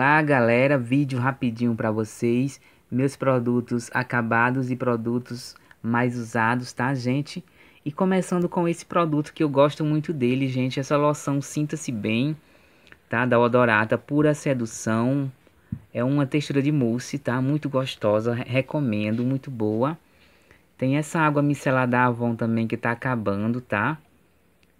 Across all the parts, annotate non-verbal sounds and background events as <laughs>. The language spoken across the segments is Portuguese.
Olá galera, vídeo rapidinho para vocês, meus produtos acabados e produtos mais usados, tá gente? E começando com esse produto que eu gosto muito dele, gente, essa loção Sinta-se Bem, tá? Da Odorata Pura Sedução, é uma textura de mousse, tá? Muito gostosa, recomendo, muito boa. Tem essa água micelar da Avon também que tá acabando, tá?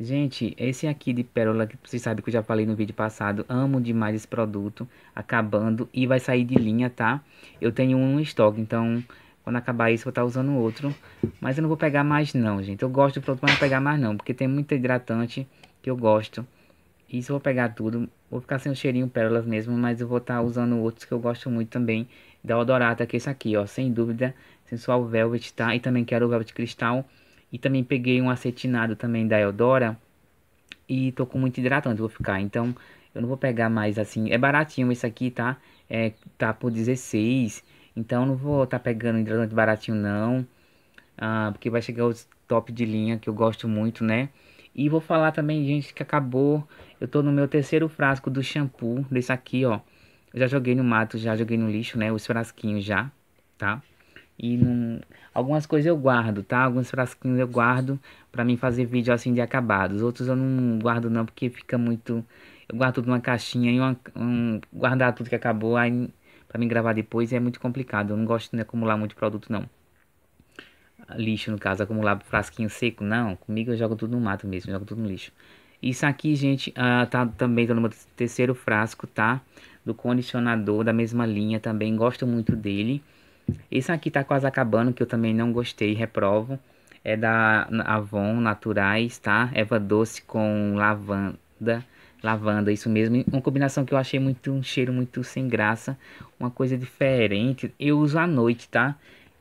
Gente, esse aqui de pérola, que vocês sabem que eu já falei no vídeo passado, amo demais esse produto, acabando, e vai sair de linha, tá? Eu tenho um no estoque, então, quando acabar isso, vou estar tá usando outro, mas eu não vou pegar mais não, gente. Eu gosto do produto, mas não vou pegar mais não, porque tem muito hidratante que eu gosto. Isso eu vou pegar tudo, vou ficar sem o cheirinho pérolas mesmo, mas eu vou estar tá usando outros que eu gosto muito também, da Odorata, que é esse aqui, ó, sem dúvida, sensual Velvet, tá? E também quero o Velvet Cristal, e também peguei um acetinado também da Eldora. E tô com muito hidratante, vou ficar. Então, eu não vou pegar mais assim. É baratinho esse aqui, tá? É, tá por 16. Então, não vou tá pegando hidratante baratinho, não. Ah, porque vai chegar os top de linha que eu gosto muito, né? E vou falar também, gente, que acabou. Eu tô no meu terceiro frasco do shampoo. Desse aqui, ó. Eu já joguei no mato, já joguei no lixo, né? Os frasquinhos já, tá? E algumas coisas eu guardo, tá? Alguns frasquinhos eu guardo para mim fazer vídeo assim de acabados. Outros eu não guardo não, porque fica muito... Eu guardo tudo numa caixinha e uma... um... guardar tudo que acabou, aí pra mim gravar depois é muito complicado. Eu não gosto de acumular muito produto, não. Lixo, no caso, acumular frasquinho seco, não. Comigo eu jogo tudo no mato mesmo, jogo tudo no lixo. Isso aqui, gente, uh, tá também tá no meu terceiro frasco, tá? Do condicionador da mesma linha também, gosto muito dele. Isso aqui tá quase acabando, que eu também não gostei, reprovo. É da Avon Naturais, tá? Eva doce com lavanda. Lavanda, isso mesmo. Uma combinação que eu achei muito um cheiro muito sem graça. Uma coisa diferente. Eu uso à noite, tá?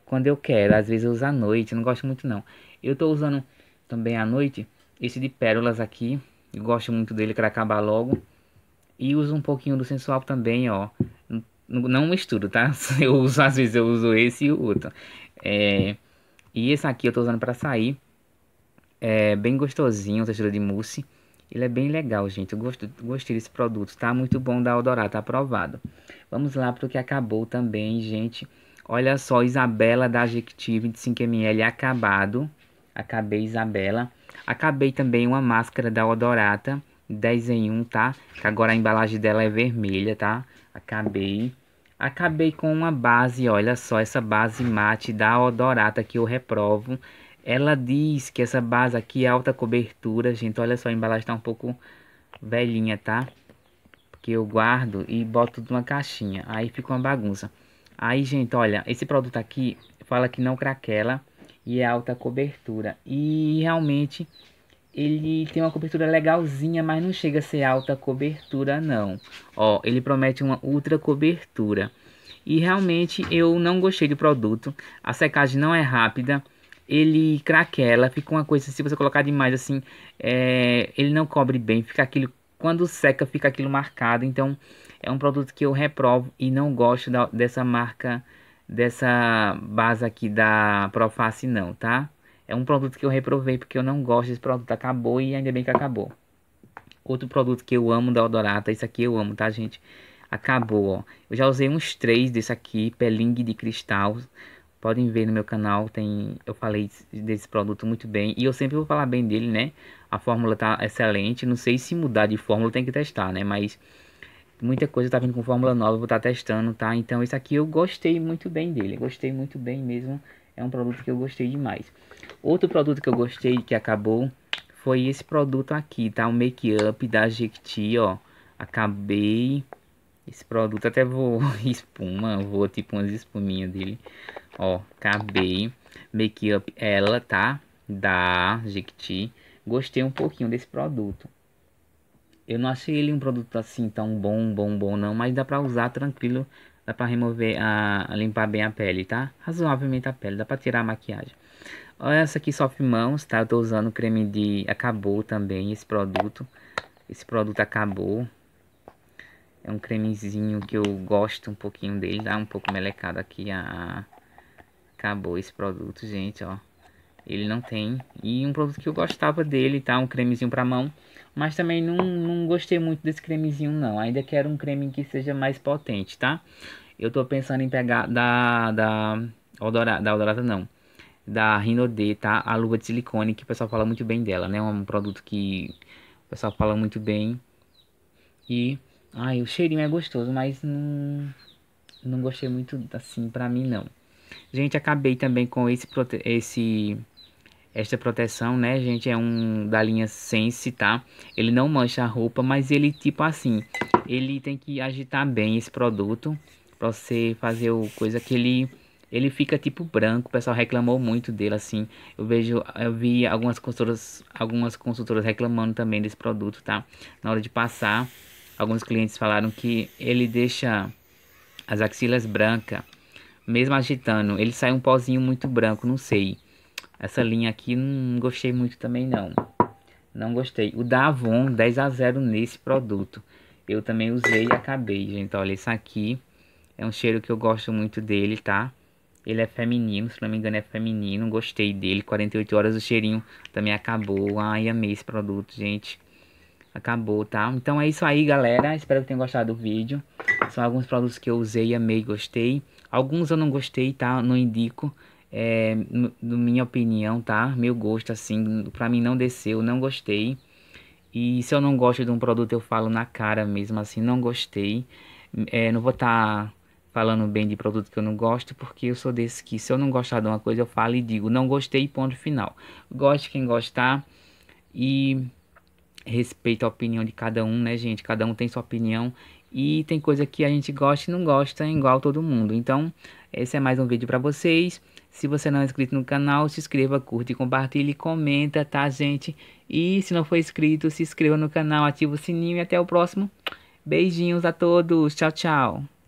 Quando eu quero. Às vezes eu uso à noite. Não gosto muito, não. Eu tô usando também à noite esse de pérolas aqui. Eu gosto muito dele, para acabar logo. E uso um pouquinho do sensual também, ó. Não misturo, tá? <laughs> Eu uso, às vezes eu uso esse e o outro. É, e esse aqui eu tô usando pra sair. É bem gostosinho, textura de mousse. Ele é bem legal, gente. Eu gosto, gostei desse produto. Tá muito bom da Aldorá, tá aprovado. Vamos lá pro que acabou também, gente. Olha só, Isabela da Adjective 25ml acabado. Acabei, Isabela. Acabei também uma máscara da Odorata 10 em 1, tá? Que agora a embalagem dela é vermelha, tá? Acabei. Acabei com uma base, olha só, essa base mate da Odorata que eu reprovo. Ela diz que essa base aqui é alta cobertura, gente, olha só, a embalagem tá um pouco velhinha, tá? Porque eu guardo e boto tudo numa caixinha, aí fica uma bagunça. Aí, gente, olha, esse produto aqui fala que não craquela e é alta cobertura. E realmente ele tem uma cobertura legalzinha, mas não chega a ser alta cobertura não. Ó, ele promete uma ultra cobertura. E realmente eu não gostei do produto. A secagem não é rápida. Ele craquela, fica uma coisa, se você colocar demais assim, é, ele não cobre bem, fica aquilo, quando seca fica aquilo marcado. Então é um produto que eu reprovo e não gosto da, dessa marca, dessa base aqui da Proface não, tá? É um produto que eu reprovei porque eu não gosto desse produto. Acabou e ainda bem que acabou. Outro produto que eu amo da Odorata. esse aqui eu amo, tá, gente? Acabou, ó. Eu já usei uns três desse aqui. Peling de cristal. Podem ver no meu canal. tem Eu falei desse produto muito bem. E eu sempre vou falar bem dele, né? A fórmula tá excelente. Não sei se mudar de fórmula tem que testar, né? Mas muita coisa tá vindo com fórmula nova, vou estar tá testando, tá? Então esse aqui eu gostei muito bem dele, gostei muito bem mesmo é um produto que eu gostei demais. Outro produto que eu gostei que acabou foi esse produto aqui, tá? O Make Up da Jequiti, ó. Acabei esse produto. Até vou <laughs> espuma, vou tipo umas espuminhas dele. Ó, acabei. Make Up ela, tá? Da Jequiti. Gostei um pouquinho desse produto. Eu não achei ele um produto assim tão bom, bom, bom não, mas dá pra usar tranquilo Dá pra remover, a, a limpar bem a pele, tá? Razoavelmente a pele, dá pra tirar a maquiagem. Olha essa aqui soft mãos, tá? Eu tô usando creme de... Acabou também esse produto. Esse produto acabou. É um cremezinho que eu gosto um pouquinho dele. Dá um pouco melecado aqui. a acabou esse produto, gente, ó. Ele não tem. E um produto que eu gostava dele, tá? Um cremezinho pra mão. Mas também não, não gostei muito desse cremezinho, não. Ainda quero um creme que seja mais potente, tá? Eu tô pensando em pegar da... Da Odorata, da Odorata não. Da Rinode, tá? A luva de silicone, que o pessoal fala muito bem dela, né? É um produto que o pessoal fala muito bem. E... Ai, o cheirinho é gostoso, mas não... Não gostei muito, assim, pra mim, não. Gente, acabei também com esse, esse esta proteção, né, gente, é um da linha Sense, tá? Ele não mancha a roupa, mas ele, tipo assim, ele tem que agitar bem esse produto pra você fazer o coisa que ele... Ele fica tipo branco, o pessoal reclamou muito dele, assim. Eu vejo, eu vi algumas consultoras, algumas consultoras reclamando também desse produto, tá? Na hora de passar, alguns clientes falaram que ele deixa as axilas brancas mesmo agitando, ele sai um pozinho muito branco, não sei. Essa linha aqui não gostei muito também não. Não gostei. O da Avon, 10 a 0 nesse produto. Eu também usei e acabei, gente. Olha, esse aqui é um cheiro que eu gosto muito dele, tá? Ele é feminino, se não me engano é feminino. Gostei dele. 48 horas o cheirinho também acabou. Ai, amei esse produto, gente. Acabou, tá? Então é isso aí, galera. Espero que tenham gostado do vídeo. São alguns produtos que eu usei, amei, gostei. Alguns eu não gostei, tá? Não indico. É, no, no minha opinião, tá? Meu gosto, assim, pra mim não desceu, não gostei. E se eu não gosto de um produto, eu falo na cara mesmo, assim, não gostei. É, não vou estar tá falando bem de produto que eu não gosto, porque eu sou desse que se eu não gostar de uma coisa, eu falo e digo, não gostei, ponto final. Goste quem gostar e respeito a opinião de cada um, né, gente? Cada um tem sua opinião e tem coisa que a gente gosta e não gosta igual todo mundo. Então, esse é mais um vídeo para vocês. Se você não é inscrito no canal, se inscreva, curte, compartilhe, comenta, tá, gente? E se não for inscrito, se inscreva no canal, ativa o sininho e até o próximo. Beijinhos a todos. Tchau, tchau.